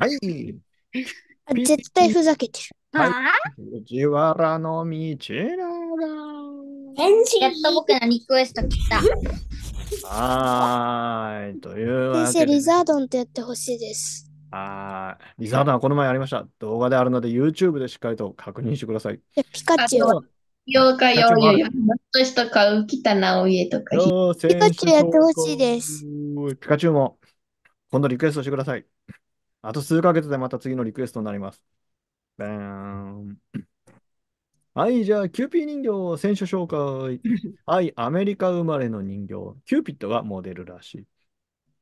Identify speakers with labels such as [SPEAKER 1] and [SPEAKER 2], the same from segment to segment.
[SPEAKER 1] はい。絶対ふざけてる。はい、藤原の道長。返信やっと僕のリクエスト来た。はい。というわけで。先生、リザードンってやってほしいです。はい。リザードンはこの前やりました。動画であるので、YouTube でしっかりと確認してください。ピカチュウは。妖怪とか浮家とか。ピカチュウやってほしいです。ピカチュウも今度リクエストしてください。あと数ヶ月でまた次のリクエストになります。バーン。はい、じゃあ、キューピー人形、選手紹介。はい、アメリカ生まれの人形。キューピッドがモデルらしい。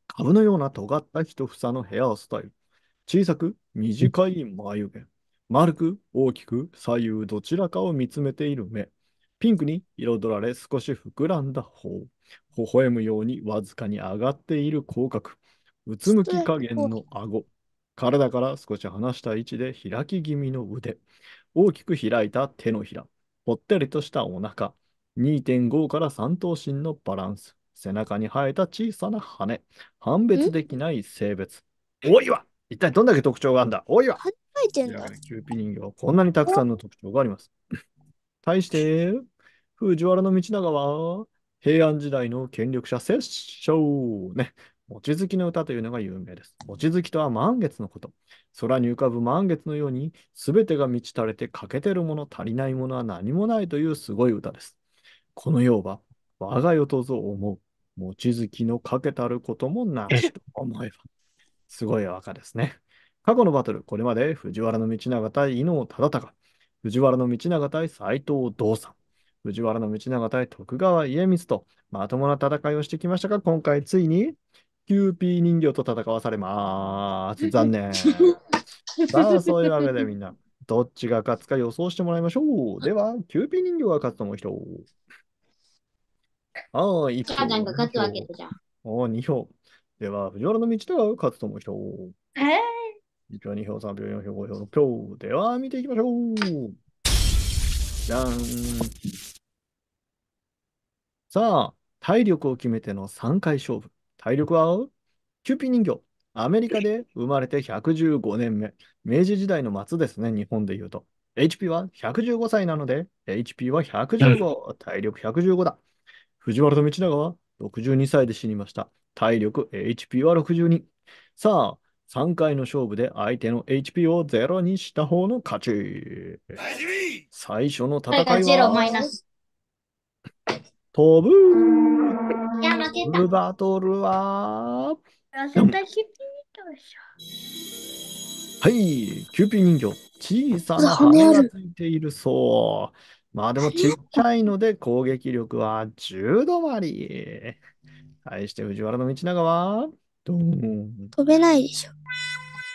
[SPEAKER 1] 株のような尖った一房のヘアスタイル。小さく短い眉毛。丸く大きく左右どちらかを見つめている目。ピンクに彩られ少し膨らんだ方。微笑むようにわずかに上がっている口角。うつむき加減の顎。体から少し離した位置で開き気味の腕、大きく開いた手のひら、ぽってりとしたお腹、2.5から3頭身のバランス、背中に生えた小さな羽、判別できない性別。おいわ一体どんだけ特徴があるんだおいわ考えてんだ。キューピ人形、こんなにたくさんの特徴があります。対して、藤原道長は、平安時代の権力者摂政ね、望月の歌というのが有名です。望月とは満月のこと。空に浮かぶ満月のように、すべてが満ち足れて欠けてるもの、足りないものは何もないというすごい歌です。この世は、我が世とぞ思う。望月の欠けたることもなしと思えば。すごい和歌ですね。過去のバトル、これまで藤原道長対伊能忠敬、藤原道長対斎藤道さん、藤原道長対徳川家光とまともな戦いをしてきましたが、今回ついにキューピー人形と戦わされます。残念。さあ、そういうわけでみんな、どっちが勝つか予想してもらいましょう。では、キューピー人形が勝つと思う人。ああ、一票。キんが勝つわけじゃん。おお、二票。では、藤原の道とは勝つと思う人。えー、1票、2票、3票、4票、5票、6票。では、見ていきましょう。じゃん。さあ、体力を決めての3回勝負。体力はキューピー人形。アメリカで生まれて115年目。明治時代の末ですね、日本で言うと。HP は115歳なので、HP は115、体力115だ。藤原道長は62歳で死にました。体力、HP は62。さあ、3回の勝負で相手の HP をゼロにした方の勝ち。最初の戦いは。0マイナス。飛ぶいや、負けた。バトルは。たキューピー人でしょ。はい、キューピー人形。小さな羽がついているそう。まあでもちっちゃいので攻撃力は10止まり。対して藤原道長は、ドン。飛べないでしょ。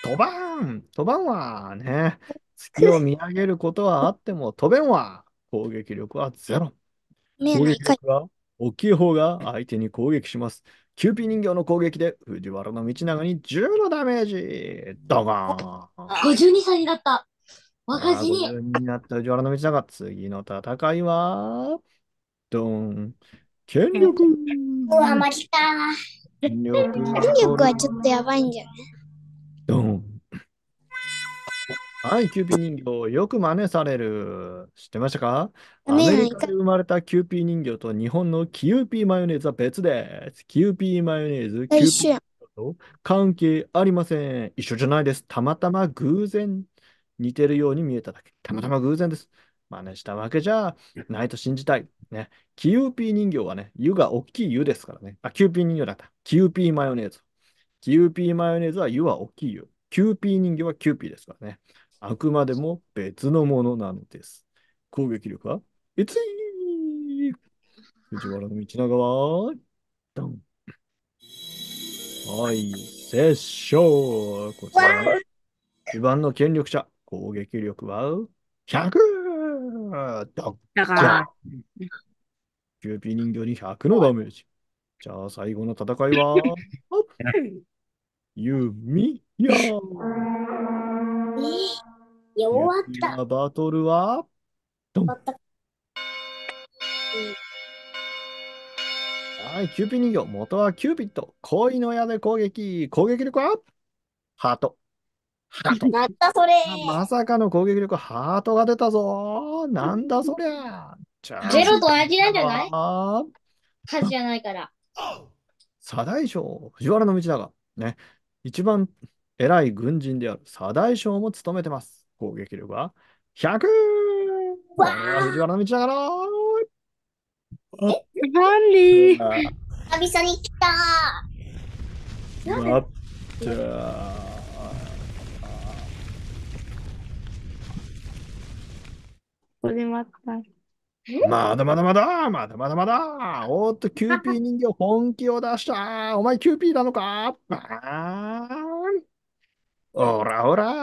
[SPEAKER 1] 飛ばん飛ばんわね。月を見上げることはあっても飛べんわ攻撃力はゼロ。見き攻撃い。力は大きい方が相手に攻撃します。キューピー人形の攻撃で藤原の道長に10のダメージドガン52歳になった。若あ死に。50になった藤原の道長、次の戦いは、ドン、権力た。権力はちょっとやばいんじゃないはい、キューピー人形、よく真似される。知ってましたかアメリカで生まれたキューピー人形と日本のキューピーマヨネーズは別です。キューピーマヨネーズ、キューピー人形と関係ありません。一緒じゃないです。たまたま偶然似てるように見えただけ。たまたま偶然です。真似したわけじゃないと信じたい。ね、キューピー人形はね、湯が大きい湯ですからね。あ、キューピー人形だった。キューピーマヨネーズ。キューピーマヨネーズは湯は大きい湯。キューピー人形はキューピーですからね。あくまでも別のものなのです。攻撃力は、えつい藤原の道長は、ドン。はい、セッション。こちらは、一番の権力者、攻撃力は100ドン。だから、キューピー人形に100のダメージ。じゃあ最後の戦いは、ユミヤー。弱った。バトルはドンはい、キューピ人形。元はキューピット。恋の矢で攻撃。攻撃力はハート。ハート。なったそれ。まさかの攻撃力、ハートが出たぞ。なんだそりゃ。ゼロと同じなんじゃない数じゃないから。左大将、藤原道長。ね。一番偉い軍人である左大将も務めてます。攻撃力は 100! これは藤原道長のえバンリー久々に来たこまた。まだまだまだまだまだまだおっと、キューピー人形本気を出したお前キューピーなのかバーン
[SPEAKER 2] おらおら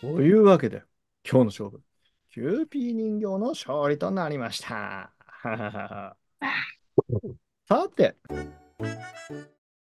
[SPEAKER 1] というわけで、今日の勝負、キューピー人形の勝利となりました。さて、